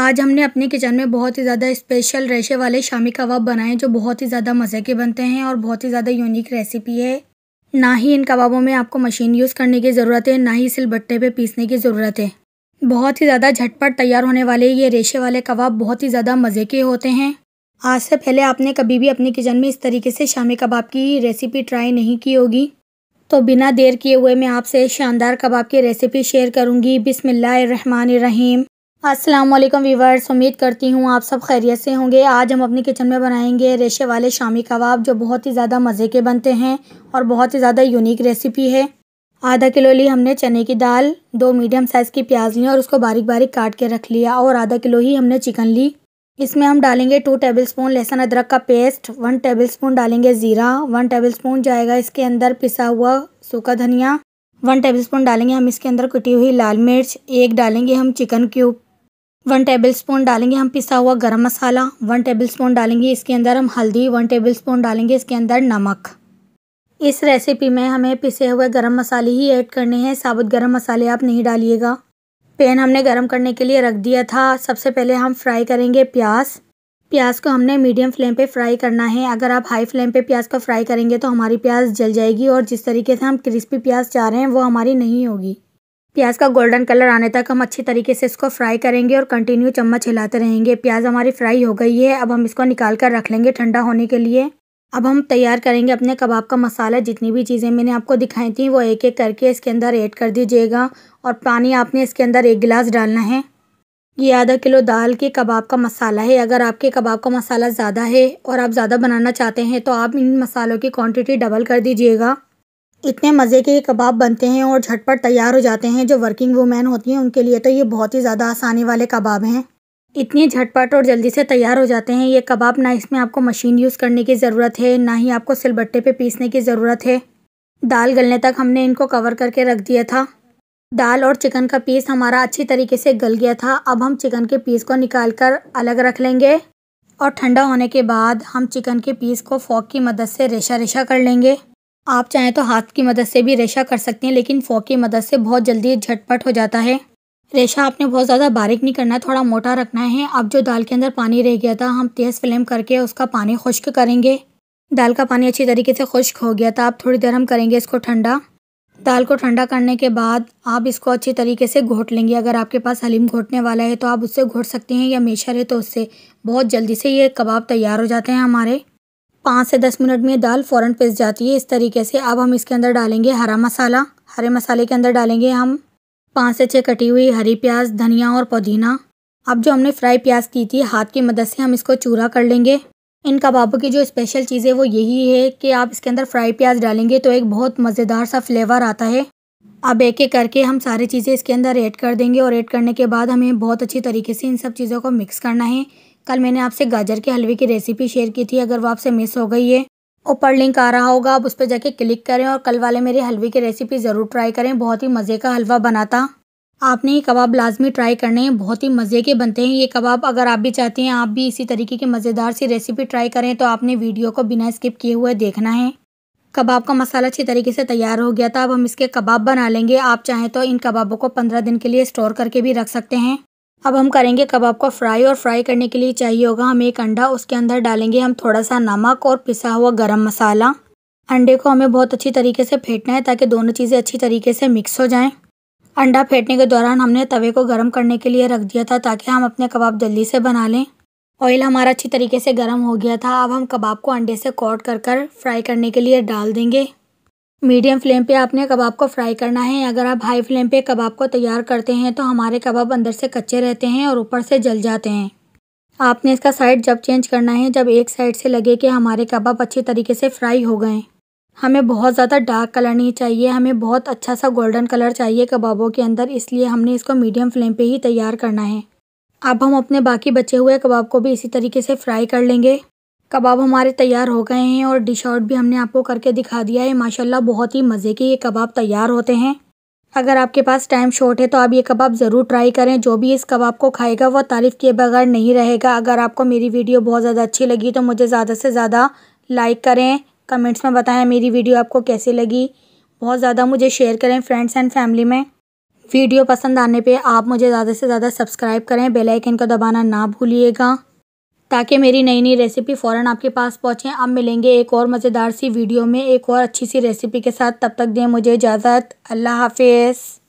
आज हमने अपने किचन में बहुत ही ज़्यादा स्पेशल रेशे वाले शामी कबाब बनाए जो बहुत ही ज़्यादा मज़े के बनते हैं और बहुत ही ज़्यादा यूनिक रेसिपी है ना ही इन कबाबों में आपको मशीन यूज़ करने की ज़रूरत है ना ही सिलबट्टे पे पीसने की ज़रूरत है बहुत ही ज़्यादा झटपट तैयार होने वाले ये रेशे वाले कबाब बहुत ही ज़्यादा मज़े के होते हैं आज से पहले आपने कभी भी अपने किचन में इस तरीके से शामी कबाब की रेसिपी ट्राई नहीं की होगी तो बिना देर किए हुए मैं आपसे शानदार कबाब की रेसिपी शेयर करूँगी बिसमीम अस्सलाम वालेकुम व्यूवर्स उम्मीद करती हूँ आप सब खैरियत से होंगे आज हम अपने किचन में बनाएंगे रेशे वाले शामी कबाब जो बहुत ही ज़्यादा मज़े के बनते हैं और बहुत ही ज़्यादा यूनिक रेसिपी है आधा किलो ली हमने चने की दाल दो मीडियम साइज़ की प्याज ली और उसको बारीक बारीक काट के रख लिया और आधा किलो ही हमने चिकन ली इसमें हम डालेंगे टू टेबल स्पून लहसुन अदरक का पेस्ट वन टेबल स्पून डालेंगे ज़ीरा वन टेबल स्पून जाएगा इसके अंदर पिसा हुआ सूखा धनिया वन टेबल स्पून डालेंगे हम इसके अंदर कुटी हुई लाल मिर्च एक डालेंगे हम chicken cube one tablespoon डालेंगे हम पिसा हुआ गरम मसाला वन टेबल स्पून डालेंगे इसके अंदर हम हल्दी वन टेबल स्पून डालेंगे इसके अंदर नमक इस रेसिपी में हमें पिसे हुए गरम मसाले ही ऐड करने हैं साबुत गरम मसाले आप नहीं डालिएगा पैन हमने गरम करने के लिए रख दिया था सबसे पहले हम फ्राई करेंगे प्याज प्याज को हमने मीडियम फ्लेम पर फ्राई करना है अगर आप हाई फ्लेम पर प्याज को फ्राई करेंगे तो हमारी प्याज जल जाएगी और जिस तरीके से हम क्रिस्पी प्याज चाह रहे हैं वो हमारी नहीं होगी प्याज का गोल्डन कलर आने तक हम अच्छी तरीके से इसको फ्राई करेंगे और कंटिन्यू चम्मच हिलाते रहेंगे प्याज हमारी फ्राई हो गई है अब हम इसको निकाल कर रख लेंगे ठंडा होने के लिए अब हम तैयार करेंगे अपने कबाब का मसाला जितनी भी चीज़ें मैंने आपको दिखाई थी वो एक एक करके इसके अंदर ऐड कर दीजिएगा और पानी आपने इसके अंदर एक गिलास डालना है ये आधा किलो दाल के कबाब का मसाला है अगर आपके कबाब का मसाला ज़्यादा है और आप ज़्यादा बनाना चाहते हैं तो आप इन मसालों की क्वांटिटी डबल कर दीजिएगा इतने मज़े के ये कबाब बनते हैं और झटपट तैयार हो जाते हैं जो वर्किंग वूमेन होती हैं उनके लिए तो ये बहुत ही ज़्यादा आसानी वाले कबाब हैं इतने झटपट और जल्दी से तैयार हो जाते हैं ये कबाब ना इसमें आपको मशीन यूज़ करने की ज़रूरत है ना ही आपको सिलबट्टे पे पीसने की ज़रूरत है दाल गलने तक हमने इनको कवर करके रख दिया था दाल और चिकन का पीस हमारा अच्छी तरीके से गल गया था अब हम चिकन के पीस को निकाल कर अलग रख लेंगे और ठंडा होने के बाद हम चिकन के पीस को फॉक की मदद से रेशा रेशा कर लेंगे आप चाहें तो हाथ की मदद से भी रेशा कर सकते हैं लेकिन फोक की मदद से बहुत जल्दी झटपट हो जाता है रेशा आपने बहुत ज़्यादा बारीक नहीं करना है थोड़ा मोटा रखना है अब जो दाल के अंदर पानी रह गया था हम तेज़ फ्लेम करके उसका पानी खुश्क करेंगे दाल का पानी अच्छी तरीके से खुश्क हो गया था अब थोड़ी देर हम करेंगे इसको ठंडा दाल को ठंडा करने के बाद आप इसको अच्छी तरीके से घोट लेंगे अगर आपके पास हलीम घोटने वाला है तो आप उससे घोट सकते हैं या मेशर है तो उससे बहुत जल्दी से ये कबाब तैयार हो जाते हैं हमारे पाँच से दस मिनट में दाल फ़ौरन पिस जाती है इस तरीके से अब हम इसके अंदर डालेंगे हरा मसाला हरे मसाले के अंदर डालेंगे हम पाँच से छः कटी हुई हरी प्याज धनिया और पुदीना अब जो हमने फ्राई प्याज की थी हाथ की मदद से हम इसको चूरा कर लेंगे इन कबाबों की जो स्पेशल चीज़ है वो यही है कि आप इसके अंदर फ्राई प्याज डालेंगे तो एक बहुत मज़ेदार सा फ्लेवर आता है अब एक एक करके हम सारी चीज़ें इसके अंदर ऐड कर देंगे और ऐड करने के बाद हमें बहुत अच्छी तरीके से इन सब चीज़ों को मिक्स करना है कल मैंने आपसे गाजर के हलवे की रेसिपी शेयर की थी अगर वो आपसे मिस हो गई है ऊपर लिंक आ रहा होगा आप उस पर जाके क्लिक करें और कल वाले मेरे हलवे की रेसिपी ज़रूर ट्राई करें बहुत ही मज़े का हलवा बना था आपने ये कबाब लाजमी ट्राई करने हैं बहुत ही मज़े के बनते हैं ये कबाब अगर आप भी चाहते हैं आप भी इसी तरीके की मज़ेदार सी रेसिपी ट्राई करें तो आपने वीडियो को बिना स्किप किए हुए देखना है कबाब का मसाला अच्छी तरीके से तैयार हो गया था अब हम इसके कबाब बना लेंगे आप चाहें तो इन कबाबों को पंद्रह दिन के लिए स्टोर करके भी रख सकते हैं अब हम करेंगे कबाब को फ्राई और फ्राई करने के लिए चाहिए होगा हम एक अंडा उसके अंदर डालेंगे हम थोड़ा सा नमक और पिसा हुआ गरम मसाला अंडे को हमें बहुत अच्छी तरीके से फेंटना है ताकि दोनों चीज़ें अच्छी तरीके से मिक्स हो जाएं अंडा फेंटने के दौरान हमने तवे को गर्म करने के लिए रख दिया था ताकि हम अपने कबाब जल्दी से बना लें ऑयल हमारा अच्छी तरीके से गर्म हो गया था अब हम कबाब को अंडे से कॉट कर कर फ्राई करने के लिए डाल देंगे मीडियम फ्लेम पे आपने कबाब को फ्राई करना है अगर आप हाई फ्लेम पे कबाब को तैयार करते हैं तो हमारे कबाब अंदर से कच्चे रहते हैं और ऊपर से जल जाते हैं आपने इसका साइड जब चेंज करना है जब एक साइड से लगे कि हमारे कबाब अच्छी तरीके से फ्राई हो गए हमें बहुत ज़्यादा डार्क कलर नहीं चाहिए हमें बहुत अच्छा सा गोल्डन कलर चाहिए कबाबों के अंदर इसलिए हमने इसको मीडियम फ्लेम पे ही तैयार करना है अब हम अपने बाकी बचे हुए कबाब को भी इसी तरीके से फ्राई कर लेंगे कबाब हमारे तैयार हो गए हैं और डिश आउट भी हमने आपको करके दिखा दिया है माशाल्लाह बहुत ही मज़े के ये कबाब तैयार होते हैं अगर आपके पास टाइम शॉर्ट है तो आप ये कबाब ज़रूर ट्राई करें जो भी इस कबाब को खाएगा वो तारीफ़ किए बगैर नहीं रहेगा अगर आपको मेरी वीडियो बहुत ज़्यादा अच्छी लगी तो मुझे ज़्यादा से ज़्यादा लाइक करें कमेंट्स में बताएँ मेरी वीडियो आपको कैसी लगी बहुत ज़्यादा मुझे शेयर करें फ्रेंड्स एंड फैमिली में वीडियो पसंद आने पर आप मुझे ज़्यादा से ज़्यादा सब्सक्राइब करें बेलाइकन को दबाना ना भूलिएगा ताकि मेरी नई नई रेसिपी फ़ौरन आपके पास पहुँचें अब मिलेंगे एक और मज़ेदार सी वीडियो में एक और अच्छी सी रेसिपी के साथ तब तक दें मुझे इजाज़त अल्लाह हाफिज़